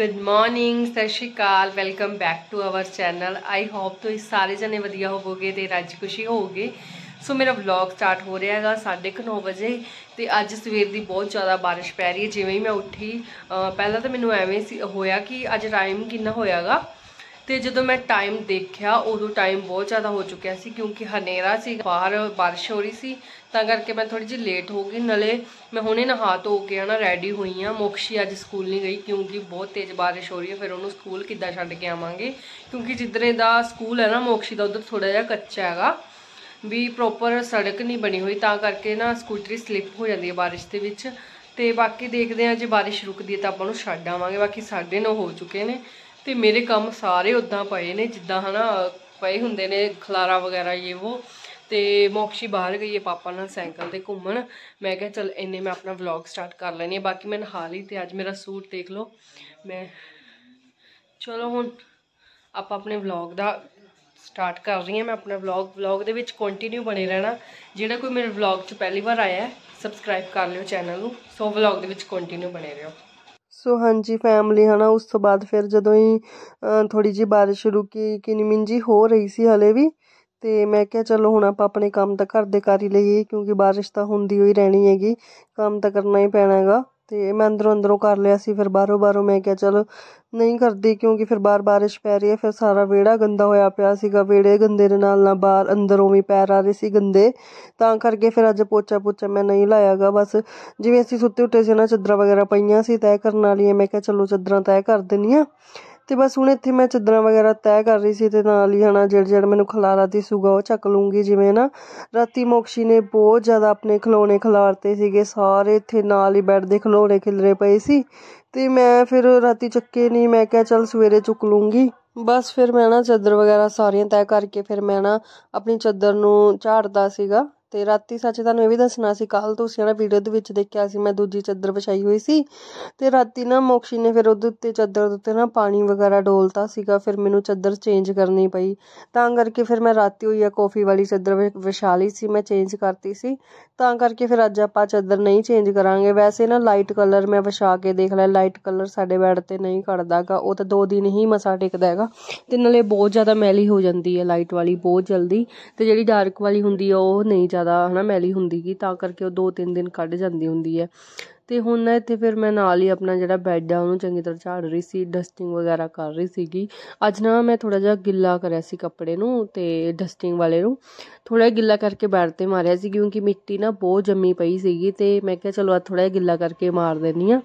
good morning ਸਤਿ ਸ਼੍ਰੀ ਅਕਾਲ welcome back to our channel I hope ਤੁਸੀਂ ਸਾਰੇ ਜਣੇ ਵਧੀਆ ਹੋਵੋਗੇ ਤੇ ਰੱਜ ਖੁਸ਼ੀ ਹੋਵੋਗੇ ਸੋ ਮੇਰਾ ਵਲੌਗ ਸਟਾਰਟ ਹੋ ਰਿਹਾ ਹੈਗਾ 9:30 ਵਜੇ ਤੇ ਅੱਜ ਸਵੇਰ ਦੀ ਬਹੁਤ ਜ਼ਿਆਦਾ ਬਾਰਿਸ਼ ਪੈ ਰਹੀ ਹੈ ਜਿਵੇਂ ਹੀ ਮੈਂ ਉੱਠੀ ਪਹਿਲਾਂ ਤਾਂ ਮੈਨੂੰ ਐਵੇਂ ਹੋਇਆ ਕਿ ਅੱਜ ਟਾਈਮ ਕਿੰਨਾ ਹੋਇਆਗਾ ਤੇ ਜਦੋਂ ਮੈਂ ਟਾਈਮ ਦੇਖਿਆ ਉਦੋਂ ਟਾਈਮ ਬਹੁਤ ਜ਼ਿਆਦਾ ਹੋ ਚੁੱਕਿਆ ਸੀ ਕਿਉਂਕਿ ਹਨੇਰਾ ਸੀ ਬਾਹਰ بارش ਹੋ ਰਹੀ ਸੀ ਤਾਂ ਕਰਕੇ ਮੈਂ ਥੋੜੀ ਜਿਹੀ ਲੇਟ ਹੋ ਗਈ ਨਲੇ ਮੈਂ ਹੁਣੇ ਨਹਾ ਧੋ ਕੇ ਨਾ ਰੈਡੀ ਹੋਈ ਆ ਮੋਕਸ਼ੀ ਅੱਜ ਸਕੂਲ ਨਹੀਂ ਗਈ ਕਿਉਂਕਿ ਬਹੁਤ ਤੇਜ਼ بارش ਹੋ ਰਹੀ ਹੈ ਫਿਰ ਉਹਨੂੰ ਸਕੂਲ ਕਿੱਦਾਂ ਛੱਡ ਕੇ ਆਵਾਂਗੇ ਕਿਉਂਕਿ ਜਿੱਧਰੇ ਦਾ ਸਕੂਲ ਹੈ ਨਾ ਮੋਕਸ਼ੀ ਦਾ ਉਧਰ ਥੋੜਾ ਜਿਹਾ ਕੱਚਾ ਹੈਗਾ ਵੀ ਪ੍ਰੋਪਰ ਸੜਕ ਨਹੀਂ ਬਣੀ ਹੋਈ ਤਾਂ ਕਰਕੇ ਨਾ ਸਕੂਟਰੀ ਸਲਿੱਪ ਹੋ ਜਾਂਦੀ ਹੈ بارش ਦੇ ਵਿੱਚ ਤੇ ਬਾਕੀ ਦੇਖਦੇ ਆ ਜੇ بارش ਰੁਕਦੀ ਹੈ ਤਾਂ ਆਪਾਂ ਨੂੰ ਛੱਡ ਆਵਾਂਗੇ ਬਾਕੀ 9:30 ਹੋ ਚੁੱਕੇ ਨੇ ਤੇ ਮੇਰੇ ਕੰਮ ਸਾਰੇ ਉਦਾਂ ਪਏ ਨੇ ਜਿੱਦਾਂ ਹਨਾ ਪਏ ਹੁੰਦੇ ਨੇ ਖਲਾਰਾ ਵਗੈਰਾ ਇਹ ਉਹ ਤੇ ਮੋਕਸ਼ੀ ਬਾਹਰ ਗਈ ਹੈ ਪਾਪਾ ਨਾਲ ਸਾਈਕਲ ਤੇ ਘੁੰਮਣ ਮੈਂ ਕਿਹਾ ਚਲ ਇੰਨੇ ਮੈਂ ਆਪਣਾ ਵਲੌਗ ਸਟਾਰਟ ਕਰ ਲੈਣੀ ਹੈ ਬਾਕੀ ਮੈਂ ਹਾਲ ਹੀ ਤੇ ਅੱਜ ਮੇਰਾ ਸੂਟ ਦੇਖ ਲਓ ਮੈਂ ਚਲੋ ਹੁਣ ਆਪਾਂ ਆਪਣੇ ਵਲੌਗ ਦਾ ਸਟਾਰਟ ਕਰ ਰਹੀ ਹਾਂ ਮੈਂ ਆਪਣਾ ਵਲੌਗ ਵਲੌਗ ਦੇ ਵਿੱਚ ਕੰਟੀਨਿਊ ਬਣੇ ਰਹਿਣਾ ਜਿਹੜਾ ਕੋਈ ਮੇਰੇ ਵਲੌਗ 'ਚ ਪਹਿਲੀ ਵਾਰ ਆਇਆ ਹੈ ਸਬਸਕ੍ਰਾਈਬ ਕਰ ਲਿਓ ਚੈਨਲ ਨੂੰ ਸੋ ਵਲੌਗ ਦੇ ਵਿੱਚ ਕੰਟੀਨਿਊ ਬਣੇ ਰਹੋ ਸੋ ਹਾਂਜੀ ਫੈਮਲੀ ਹਨਾ ਉਸ ਤੋਂ ਬਾਅਦ ਫਿਰ ਜਦੋਂ ਹੀ ਥੋੜੀ ਜੀ ਬਾਰਿਸ਼ ਸ਼ੁਰੂ ਕੀ ਕਿਨਮਿਨ ਜੀ ਹੋ ਰਹੀ ਸੀ ਹਲੇ ਵੀ ਤੇ ਮੈਂ ਕਿਹਾ ਚਲੋ ਹੁਣ ਆਪਾਂ ਆਪਣੇ ਕੰਮ ਤਾਂ ਘਰ ਦੇ ਕਰ ਹੀ ਲਈਏ ਕਿਉਂਕਿ ਬਾਰਿਸ਼ ਤਾਂ ਹੁੰਦੀ ਹੋਈ ਰਹਿਣੀ ਹੈਗੀ ਕੰਮ ਤਾਂ ਕਰਨਾ ਹੀ ਪੈਣਾ ਹੈਗਾ ਤੇ ਮੈਂ ਅੰਦਰੋਂ ਅੰਦਰੋਂ ਕਰ ਲਿਆ ਸੀ ਫਿਰ ਬਾਹਰੋਂ ਬਾਹਰੋਂ ਮੈਂ ਕਿਹਾ ਚਲੋ ਨਹੀਂ ਕਰਦੀ ਕਿਉਂਕਿ ਫਿਰ ਬਾਹਰ ਬਾਰਿਸ਼ ਪੈ ਰਹੀ ਹੈ ਫਿਰ ਸਾਰਾ ਵਿਹੜਾ ਗੰਦਾ ਹੋਇਆ ਪਿਆ ਸੀਗਾ ਵਿਹੜੇ ਗੰਦੇ ਦੇ ਨਾਲ ਨਾ ਬਾਹਰ ਅੰਦਰੋਂ ਵੀ ਪੈਰ ਆ ਰਹੇ ਸੀ ਗੰਦੇ ਤਾਂ ਕਰਕੇ ਫਿਰ ਅੱਜ ਪੋਚਾ ਪੋਚਾ ਮੈਂ ਨਹੀਂ ਲਾਇਆਗਾ ਬਸ ਜਿਵੇਂ ਅਸੀਂ ਸੁੱਤੇ ਉੱਠੇ ਸੀ ਨਾ ਚਦਰਾ ਵਗੈਰਾ ਪਈਆਂ ਸੀ ਤੈਅ ਕਰਨ ਵਾਲੀਆਂ ਮੈਂ ਕਿਹਾ ਚਲੋ ਚਦਰਾ ਤੈਅ ਕਰ ਦਿੰਨੀ ਆ ਤੇ ਬਸ ਹੁਣ ਇੱਥੇ ਮੈਂ ਚਾਦਰਾਂ ਵਗੈਰਾ ਤੈਅ ਕਰ ਰਹੀ ਸੀ ਤੇ ਨਾਲ ਹੀ ਹਨਾ ਜਿਹੜ ਜਿਹੜ ਮੈਨੂੰ ਖਲਾਰਾ ਦੀ ਸੁਗਾ ਉਹ ਚੱਕ ਲੂੰਗੀ ਜਿਵੇਂ ਨਾ ਰਾਤੀ ਮੋਕਸ਼ੀ ਨੇ ਬਹੁਤ ਜ਼ਿਆਦਾ ਆਪਣੇ ਖਲੋਣੇ ਖਲਾਰਤੇ ਸੀਗੇ ਸਾਰੇ ਇੱਥੇ ਨਾਲ ਹੀ ਬੈੱਡ ਦੇ ਖਲੋਣੇ ਖਿਲਰੇ ਪਏ ਸੀ ਤੇ ਮੈਂ ਫਿਰ ਰਾਤੀ ਚੱਕੇ ਨਹੀਂ ਮੈਂ ਕਿਹਾ ਚੱਲ ਸਵੇਰੇ ਚੁੱਕ ਲੂੰਗੀ ਬਸ ਫਿਰ ਮੈਂ ਨਾ ਚਾਦਰ ਵਗੈਰਾ ਸਾਰੀਆਂ ਤੈਅ ਕਰਕੇ ਫਿਰ ਮੈਂ ਨਾ ਆਪਣੀ ਚਾਦਰ ਨੂੰ ਝਾੜਦਾ ਸੀਗਾ ਤੇ ਰਾਤੀ ਸੱਚ ਤੁਹਾਨੂੰ ਇਹ ਵੀ ਦੱਸਣਾ ਸੀ ਕੱਲ ਤੁਸੀਂ ਨਾ ਵੀਡੀਓ ਦੇ ਵਿੱਚ ਦੇਖਿਆ ਸੀ ਮੈਂ ਦੂਜੀ ਚਾਦਰ ਵਿਛਾਈ ਹੋਈ ਸੀ ਤੇ ਰਾਤੀ ਨਾ ਮੋਕਸ਼ੀ ਨੇ ਫਿਰ ਉਹਦੇ ਉੱਤੇ ਚਾਦਰ ਦੇ ਉੱਤੇ ਨਾ ਪਾਣੀ ਵਗੈਰਾ ਡੋਲਤਾ ਸੀਗਾ ਫਿਰ ਮੈਨੂੰ ਚਾਦਰ ਚੇਂਜ ਕਰਨੀ ਪਈ ਤਾਂ ਕਰਕੇ ਫਿਰ ਮੈਂ ਰਾਤੀ ਹੋਈ ਆ ਕਾਫੀ ਵਾਲੀ ਚਾਦਰ ਵਿਛਾ ਲਈ ਸੀ ਮੈਂ ਚੇਂਜ ਕਰਤੀ ਸੀ ਤਾਂ ਕਰਕੇ ਫਿਰ ਅੱਜ ਆਪਾਂ ਚਾਦਰ ਨਹੀਂ ਚੇਂਜ ਕਰਾਂਗੇ ਵੈਸੇ ਨਾ ਲਾਈਟ ਕਲਰ ਮੈਂ ਵਿਛਾ ਕੇ ਦੇਖ ਲਿਆ ਲਾਈਟ ਕਲਰ ਸਾਡੇ ਬੈੱਡ ਤੇ ਨਹੀਂ ਖੜਦਾਗਾ ਉਹ ਤਾਂ ਦੋ ਦਿਨ ਹੀ ਮਸਾ ਟਿਕਦਾ ਹੈਗਾ ਤੇ ਨਾਲੇ ਬਹੁਤ ਜ਼ਿਆਦਾ ਮੈਲੀ ਹੋ ਜਾਂਦੀ ਹੈ ਲਾਈਟ ਵਾਲੀ ਬਹੁਤ ਜਲਦੀ ਤੇ ਜਿਹੜੀ ਡਾਰਕ ਵਾਲੀ ਹੁੰਦੀ ਹੈ ਉਹ ਨਹੀਂ ਜ਼ਿਆਦਾ ਹਨਾ ਮੈਲੀ ਹੁੰਦੀਗੀ ਤਾਂ ਕਰਕੇ ਉਹ ਦੋ ਤਿੰਨ ਦਿਨ ਕੱਢ ਜਾਂਦੀ ਹੁੰਦੀ ਹੈ ਤੇ ਹੁਣ ਨਾ ਇੱਥੇ ਫਿਰ ਮੈਂ ਨਾਲ ਹੀ ਆਪਣਾ ਜਿਹੜਾ ਬੈੱਡ ਆ ਉਹਨੂੰ ਚੰਗੀ ਤਰ੍ਹਾਂ ਝਾੜ ਰਹੀ ਸੀ ਡਸਟਿੰਗ ਵਗੈਰਾ ਕਰ ਰਹੀ ਸੀਗੀ ਅੱਜ ਨਾ ਮੈਂ ਥੋੜਾ ਜਿਹਾ ਗਿੱਲਾ ਕਰਿਆ ਸੀ ਕੱਪੜੇ ਨੂੰ ਤੇ ਡਸਟਿੰਗ ਵਾਲੇ ਨੂੰ ਥੋੜਾ ਗਿੱਲਾ ਕਰਕੇ ਬੈੱਡ ਤੇ ਮਾਰਿਆ ਸੀ ਕਿਉਂਕਿ ਮਿੱਟੀ ਨਾ ਬਹੁਤ ਜੰਮੀ ਪਈ ਸੀਗੀ ਤੇ ਮੈਂ ਕਿਹਾ ਚਲੋ ਆ ਥੋੜਾ ਜਿਹਾ ਗਿੱਲਾ ਕਰਕੇ ਮਾਰ ਦਿੰਨੀ ਆ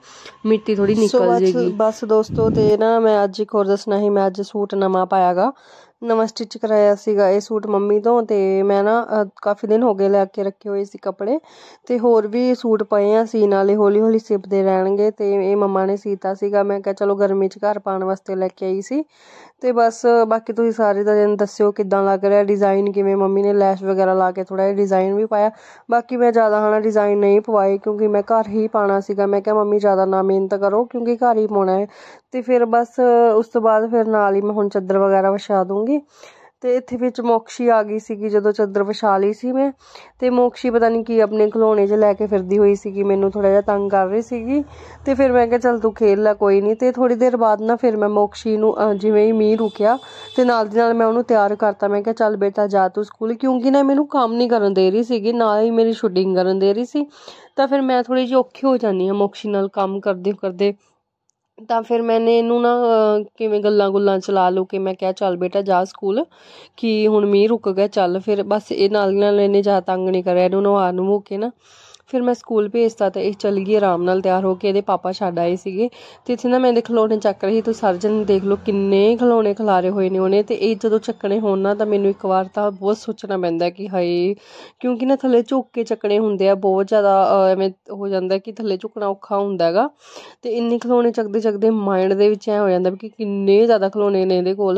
ਮਿੱਟੀ ਥੋੜੀ ਨਿਕਲ ਜੇਗੀ ਬਸ ਦੋਸਤੋ ਤੇ ਨਾ ਮੈਂ ਅੱਜ ਇੱਕ ਹੋਰ ਦੱਸਣਾ ਹੀ ਮੈਂ ਅੱਜ ਸੂਟ ਨਵਾਂ ਪਾਇਆਗਾ ਨਵਾਂ ਸਟਿਚ ਕਰਾਇਆ ਸੀਗਾ ਇਹ ਸੂਟ ਮੰਮੀ ਤੋਂ ਤੇ ਮੈਂ ਨਾ ਕਾਫੀ ਦਿਨ ਹੋ ਗਏ ਲੈ ਕੇ ਰੱਖੇ ਹੋਏ ਸੀ ਕੱਪੜੇ ਤੇ ਹੋਰ ਵੀ ਸੂਟ ਪਏ ਆ ਸੀ ਨਾਲੇ ਹੌਲੀ ਹੌਲੀ ਸਿਪਦੇ ਰਹਿਣਗੇ ਤੇ ਇਹ ਮੰਮਾ ਨੇ ਸੀਤਾ ਸੀਗਾ ਮੈਂ ਕਿਹਾ ਚਲੋ ਗਰਮੀ 'ਚ ਘਰ ਪਾਉਣ ਵਾਸਤੇ ਲੈ ਕੇ ਆਈ ਸੀ ਤੇ ਬਸ ਬਾਕੀ ਤੁਸੀਂ ਸਾਰੇ ਦਾ ਜਨ ਦੱਸਿਓ ਕਿਦਾਂ ਲੱਗ ਰਿਹਾ ਡਿਜ਼ਾਈਨ ਕਿਵੇਂ ਮੰਮੀ ਨੇ ਲੈਸ਼ ਵਗੈਰਾ ਲਾ ਕੇ ਥੋੜਾ ਜਿਹਾ ਡਿਜ਼ਾਈਨ ਵੀ ਪਾਇਆ ਬਾਕੀ ਮੈਂ ਜ਼ਿਆਦਾ ਹਣਾ ਡਿਜ਼ਾਈਨ ਨਹੀਂ ਪਵਾਏ ਕਿਉਂਕਿ ਮੈਂ ਘਰ ਹੀ ਪਾਣਾ ਸੀਗਾ ਮੈਂ ਕਿਹਾ ਮੰਮੀ ਜ਼ਿਆਦਾ ਨਾ ਮਿਹਨਤ ਕਰੋ ਕਿਉਂਕਿ ਘਰ ਹੀ ਪਾਉਣਾ ਹੈ ਤੇ ਫਿਰ ਬਸ ਉਸ ਤੋਂ ਬਾਅਦ ਫਿਰ ਨਾਲ ਹੀ ਮੈਂ ਹੁਣ ਚੱਦਰ ਵਗੈਰਾ ਵਿਛਾ ਦੂੰਗੀ ਤੇ ਇੱਥੇ ਵਿੱਚ ਮੋਕਸ਼ੀ ਆ ਗਈ ਸੀਗੀ ਜਦੋਂ ਚੱਦਰ ਵਿਛਾ ਲਈ ਸੀ ਮੈਂ ਤੇ ਮੋਕਸ਼ੀ ਪਤਾ ਨਹੀਂ ਕੀ ਆਪਣੇ ਖਲੋਣੇ 'ਚ ਲੈ ਕੇ ਫਿਰਦੀ ਹੋਈ ਸੀਗੀ ਮੈਨੂੰ ਥੋੜਾ ਜਿਹਾ ਤੰਗ ਕਰ ਰਹੀ ਸੀਗੀ ਤੇ ਫਿਰ ਮੈਂ ਕਿਹਾ ਚਲ ਤੂੰ ਖੇਲ ਲੈ ਕੋਈ ਨਹੀਂ ਤੇ ਥੋੜੀ ਦੇਰ ਬਾਅਦ ਨਾ ਫਿਰ ਮੈਂ ਮੋਕਸ਼ੀ ਨੂੰ ਜਿਵੇਂ ਹੀ ਮੀਂਹ ਰੁਕਿਆ ਤੇ ਨਾਲ ਦੀ ਨਾਲ ਮੈਂ ਉਹਨੂੰ ਤਿਆਰ ਕਰਤਾ ਮੈਂ ਕਿਹਾ ਚੱਲ ਬੇਟਾ ਜਾ ਤੂੰ ਸਕੂਲ ਕਿਉਂਕਿ ਨਾ ਮੈਨੂੰ ਕੰਮ ਨਹੀਂ ਕਰਨ ਦੇ ਰਹੀ ਸੀਗੀ ਨਾਲ ਹੀ ਮੇਰੀ ਸ਼ੂਟਿੰਗ ਕਰਨ ਦੇ ਰਹੀ ਸੀ ਤਾਂ ਫਿਰ ਮੈਂ ਥੋੜੀ ਜਿਹੀ ਔਖੀ ਹੋ ਜਾਂਦੀ ਹਾਂ ਮੋਕਸ਼ੀ ਨਾਲ ਕੰਮ ਕਰਦੇ ਕਰਦੇ ਤਾਂ ਫਿਰ ਮੈਨੇ ਇਹਨੂੰ ਨਾ ਕਿਵੇਂ ਗੱਲਾਂ ਗੁੱਲਾਂ ਚਲਾ ਲੂ ਕਿ ਮੈਂ ਕਿਹਾ ਚੱਲ ਬੇਟਾ ਜਾ ਸਕੂਲ ਕਿ ਹੁਣ ਮੀਂਹ ਰੁਕ ਗਿਆ ਚੱਲ ਫਿਰ ਬਸ ਇਹ ਨਾਲ ਨਾਲ ਇਹਨੇ ਜ਼ਿਆਦਾ ਤੰਗ ਨਹੀਂ ਕਰਿਆ ਇਹਨੂੰ ਨਵਾ ਨੂੰ ਕੇ ਨਾ ਫਿਰ ਮੈਂ ਸਕੂਲ ਭੇਜਤਾ ਤੇ ਇਹ ਚਲ ਗਈ ਆਰਾਮ ਨਾਲ ਤਿਆਰ ਹੋ ਕੇ ਇਹਦੇ ਪਾਪਾ ਛੱਡ ਆਏ ਸੀਗੇ ਤੇ ਇੱਥੇ ਨਾ ਮੈਂ ਇਹਦੇ ਖਲੋਣੇ ਚੱਕ ਰਹੀ ਤੂੰ ਸਰਜਨ ਦੇਖ ਲਓ ਕਿੰਨੇ ਖਲੋਣੇ ਖਲਾਰੇ ਹੋਏ ਨੇ ਉਹਨੇ ਤੇ ਇਹ ਜਦੋਂ ਚੱਕਣੇ ਹੋਣ ਨਾ ਤਾਂ ਮੈਨੂੰ ਇੱਕ ਵਾਰ ਤਾਂ ਬਹੁਤ ਸੋਚਣਾ ਪੈਂਦਾ ਕਿ ਹਾਏ ਕਿਉਂਕਿ ਨਾ ਥੱਲੇ ਝੁੱਕ ਕੇ ਚੱਕਣੇ ਹੁੰਦੇ ਆ ਬਹੁਤ ਜ਼ਿਆਦਾ ਐਵੇਂ ਹੋ ਜਾਂਦਾ ਕਿ ਥੱਲੇ ਝੁਕਣਾ ਔਖਾ ਹੁੰਦਾ ਹੈਗਾ ਤੇ ਇੰਨੇ ਖਲੋਣੇ ਚੱਕਦੇ ਚੱਕਦੇ ਮਾਈਂਡ ਦੇ ਵਿੱਚ ਐ ਹੋ ਜਾਂਦਾ ਕਿ ਕਿੰਨੇ ਜ਼ਿਆਦਾ ਖਲੋਣੇ ਨੇ ਇਹਦੇ ਕੋਲ